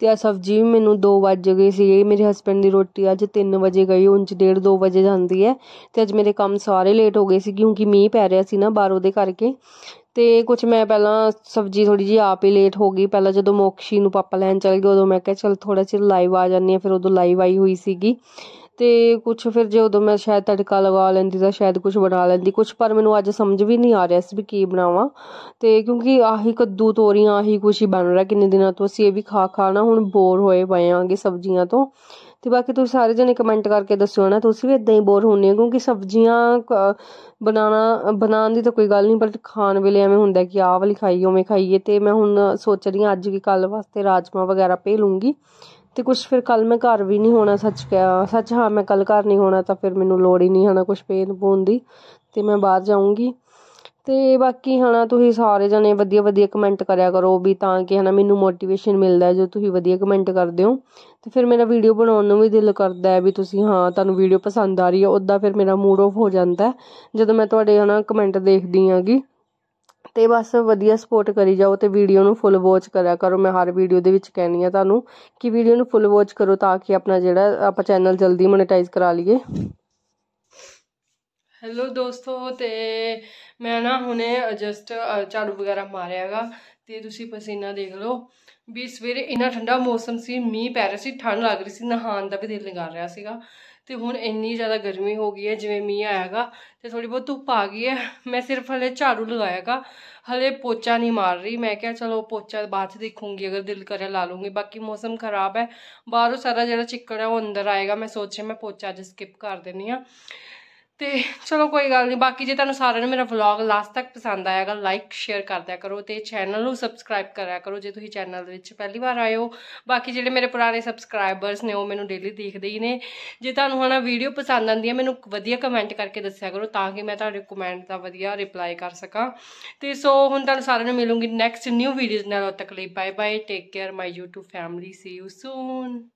ਤੇ ਆ ਸਬਜ਼ੀ ਮੈਨੂੰ 2 ਵਜੇ ਗਈ ਸੀ ਮੇਰੇ ਹਸਬੰਦ ਦੀ ਰੋਟੀ ਅੱਜ 3 ਵਜੇ ਗਈ ਉਂਝ 1.5 2 ਵਜੇ ਜਾਂਦੀ ਹੈ ਤੇ ਅੱਜ ਮੇਰੇ ਕੰਮ ਸਾਰੇ ਲੇਟ ਹੋ ਗਏ ਸੀ ਕਿਉਂਕਿ ਮੀਂਹ ਪੈ ਰਿਹਾ ਸੀ ਨਾ ਬਾਰੋ ਦੇ ਕਰਕੇ ਅਤੇ ਕੁਛ ਮੈਂ ਪਹਿਲਾਂ ਸਬਜ਼ੀ ਥੋੜ੍ਹੀ ਜਿਹੀ ਆਪ ਹੀ ਲੇਟ ਹੋ ਗਈ ਪਹਿਲਾਂ ਜਦੋਂ ਮੋਕਸ਼ੀ ਨੂੰ ਪਾਪਾ ਲੈਣ ਚਲੇ ਗਏ ਉਦੋਂ ਮੈਂ ਕਿਹਾ ਚਲ ਥੋੜ੍ਹਾ ਚਿਰ ਲਾਈਵ ਆ ਜਾਂਦੀ ਹਾਂ ਫਿਰ ਉਦੋਂ ਲਾਈਵ ਆਈ ਹੋਈ ਸੀਗੀ ਅਤੇ ਕੁਛ ਫਿਰ ਜੇ ਉਦੋਂ ਮੈਂ ਸ਼ਾਇਦ ਤੜਕਾ ਲਗਾ ਲੈਂਦੀ ਤਾਂ ਸ਼ਾਇਦ ਕੁਛ ਬਣਾ ਲੈਂਦੀ ਕੁਛ ਪਰ ਮੈਨੂੰ ਅੱਜ ਸਮਝ ਵੀ ਨਹੀਂ ਆ ਰਿਹਾ ਸੀ ਵੀ ਕੀ ਬਣਾਵਾਂ ਅਤੇ ਕਿਉਂਕਿ ਆਹੀ ਕੱਦੂ ਤੋਰੀਆਂ ਆਹੀ ਕੁਛ ਹੀ ਬਣ ਰਿਹਾ ਕਿੰਨੇ ਦਿਨਾਂ ਤੋਂ ਅਸੀਂ ਇਹ ਵੀ ਖਾ ਖਾ ਨਾ ਹੁਣ ਬੋਰ ਹੋਏ ਪਏ ਆਂਗੇ ਸਬਜ਼ੀਆਂ ਤੋਂ ਤੇ ਬਾਕੀ ਤੁਸੀਂ ਸਾਰੇ ਜਣੇ ਕਮੈਂਟ ਕਰਕੇ ਦੱਸਿਓ ਨਾ ਤੁਸੀਂ ਵੀ ਇਦਾਂ ਹੀ ਬੋਰ ਹੁੰਨੇ ਹੋ ਕਿਉਂਕਿ ਸਬਜ਼ੀਆਂ ਬਣਾਉਣਾ ਬਣਾਉਣ ਦੀ ਤਾਂ ਕੋਈ ਗੱਲ ਨਹੀਂ ਪਰ ਖਾਣ ਵੇਲੇ ਐਵੇਂ ਹੁੰਦਾ ਕਿ ਆਹ ਵਾਲੀ ਖਾਈ ਉਵੇਂ ਖਾਈਏ ਤੇ ਮੈਂ ਹੁਣ ਸੋਚ ਰਹੀ ਹਾਂ ਅੱਜ ਵੀ ਕੱਲ ਵਾਸਤੇ ਰਾਜਮਾ ਵਗੈਰਾ ਪੇ ਲੂੰਗੀ ਤੇ ਕੁਝ ਫਿਰ ਕੱਲ ਮੈਂ ਘਰ ਵੀ ਨਹੀਂ ਹੋਣਾ ਸੱਚ ਕਿਹਾ ਸੱਚ ਹਾਂ ਮੈਂ ਕੱਲ ਘਰ ਨਹੀਂ ਹੋਣਾ ਤਾਂ ਫਿਰ ਮੈਨੂੰ ਲੋੜ ਹੀ ਨਹੀਂ ਹਨਾ ਕੁਝ ਪੇਨ ਪੋਣ ਦੀ ਤੇ ਮੈਂ ਬਾਹਰ ਜਾਊਂਗੀ ਤੇ ਬਾਕੀ ਹਨਾ ਤੁਸੀਂ ਸਾਰੇ ਜਣੇ ਵਧੀਆ ਵਧੀਆ ਕਮੈਂਟ ਕਰਿਆ ਕਰੋ ਵੀ ਤਾਂ ਕਿ ਹਨਾ ਮੈਨੂੰ ਮੋਟੀਵੇਸ਼ਨ ਮਿਲਦਾ ਜੋ ਤੁਸੀਂ ਵਧੀਆ ਕਮੈਂਟ ਕਰਦੇ ਹੋ ਤੇ ਫਿਰ ਮੇਰਾ ਵੀਡੀਓ ਬਣਾਉਣ ਨੂੰ ਵੀ ਦਿਲ ਕਰਦਾ ਹੈ ਵੀ ਤੁਸੀਂ ਹਾਂ ਤੁਹਾਨੂੰ ਵੀਡੀਓ ਪਸੰਦ ਆ ਰਹੀ ਹੈ ਉੱਦਾਂ ਫਿਰ ਮੇਰਾ ਮੂਡ ਆਫ ਹੋ ਜਾਂਦਾ ਜਦੋਂ ਮੈਂ ਤੁਹਾਡੇ ਹਨਾ ਕਮੈਂਟ ਦੇਖਦੀ ਆਂਗੀ ਤੇ ਬਸ ਵਧੀਆ ਸਪੋਰਟ ਕਰੀ ਜਾਓ ਤੇ ਵੀਡੀਓ ਨੂੰ ਫੁੱਲ ਵਾਚ ਕਰਿਆ ਕਰੋ ਮੈਂ ਹਰ ਵੀਡੀਓ ਦੇ ਵਿੱਚ ਕਹਿੰਨੀ ਆ ਤੁਹਾਨੂੰ ਕਿ ਵੀਡੀਓ ਨੂੰ ਫੁੱਲ ਵਾਚ ਕਰੋ ਤਾਂ ਕਿ ਆਪਣਾ ਜਿਹੜਾ ਆਪਾਂ ਚੈਨਲ ਜਲਦੀ ਮੋਨੇਟਾਈਜ਼ ਕਰਾ ਲਈਏ ਹੈਲੋ ਦੋਸਤੋ ਤੇ ਮੈਂ ਨਾ ਹੁਣੇ ਜਸਟ ਝਾੜੂ ਵਗੈਰਾ ਮਾਰਿਆਗਾ ਤੇ ਤੁਸੀਂ ਪਸੀਨਾ ਦੇਖ ਲਓ ਵੀ ਸਵੇਰੇ ਇੰਨਾ ਠੰਡਾ ਮੌਸਮ ਸੀ ਮੀਂਹ ਪੈ ਰਿਹਾ ਸੀ ਠੰਡ ਲੱਗ ਰਹੀ ਸੀ ਨਹਾਉਣ ਦਾ ਵੀ ਦਿਲ ਨਹੀਂ ਕਰ ਰਿਹਾ ਸੀਗਾ ਤੇ ਹੁਣ ਇੰਨੀ ਜ਼ਿਆਦਾ ਗਰਮੀ ਹੋ ਗਈ ਹੈ ਜਿਵੇਂ ਮੀਂਹ ਆਇਆਗਾ ਤੇ ਥੋੜੀ ਬਹੁਤ ਧੁੱਪ ਆ ਗਈ ਹੈ ਮੈਂ ਸਿਰਫ ਹਲੇ ਝਾੜੂ ਲਗਾਇਆਗਾ ਹਲੇ ਪੋਚਾ ਨਹੀਂ ਮਾਰ ਰਹੀ ਮੈਂ ਕਿਹਾ ਚਲੋ ਪੋਚਾ ਬਾਅਦ ਚ ਦੇਖੂੰਗੀ ਅਗਰ ਦਿਲ ਕਰਿਆ ਲਾ ਲੂੰਗੀ ਬਾਕੀ ਮੌਸਮ ਖਰਾਬ ਹੈ ਬਾਹਰੋਂ ਸਾਰਾ ਜਿਹੜਾ ਚਿੱਕੜ ਹੈ ਉਹ ਅੰਦਰ ਆਏਗਾ ਮੈਂ ਸੋਚਿਆ ਮੈਂ ਪੋਚਾ ਅੱਜ ਸਕਿਪ ਕਰ ਦਿੰਨੀ ਆ ਤੇ ਚਲੋ ਕੋਈ ਗੱਲ ਨਹੀਂ ਬਾਕੀ ਜੇ ਤੁਹਾਨੂੰ ਸਾਰਿਆਂ ਨੂੰ ਮੇਰਾ ਵਲੌਗ ਲਾਸਟ ਤੱਕ ਪਸੰਦ ਆਇਆਗਾ ਲਾਈਕ ਸ਼ੇਅਰ ਕਰਦਿਆ ਕਰੋ ਤੇ ਚੈਨਲ ਨੂੰ ਸਬਸਕ੍ਰਾਈਬ ਕਰਿਆ ਕਰੋ ਜੇ ਤੁਸੀਂ ਚੈਨਲ ਦੇ ਵਿੱਚ ਪਹਿਲੀ ਵਾਰ ਆਏ ਹੋ ਬਾਕੀ ਜਿਹੜੇ ਮੇਰੇ ਪੁਰਾਣੇ ਸਬਸਕ੍ਰਾਈਬਰਸ ਨੇ ਉਹ ਮੈਨੂੰ ਡੇਲੀ ਦੇਖਦੇ ਹੀ ਨੇ ਜੇ ਤੁਹਾਨੂੰ ਹਣਾ ਵੀਡੀਓ ਪਸੰਦ ਆਂਦੀ ਹੈ ਮੈਨੂੰ ਵਧੀਆ ਕਮੈਂਟ ਕਰਕੇ ਦੱਸਿਆ ਕਰੋ ਤਾਂ ਕਿ ਮੈਂ ਤੁਹਾਡੇ ਕਮੈਂਟ ਦਾ ਵਧੀਆ ਰਿਪਲਾਈ ਕਰ ਸਕਾਂ ਤੇ ਸੋ ਹੁਣ ਤੁਹਾਨੂੰ ਸਾਰਿਆਂ ਨੂੰ ਮਿਲੂੰਗੀ ਨੈਕਸਟ ਨਿਊ ਵੀਡੀਓਜ਼ ਨਾਲ ਤੱਕ ਲਈ bye bye take care my YouTube family see you ਸੂਨ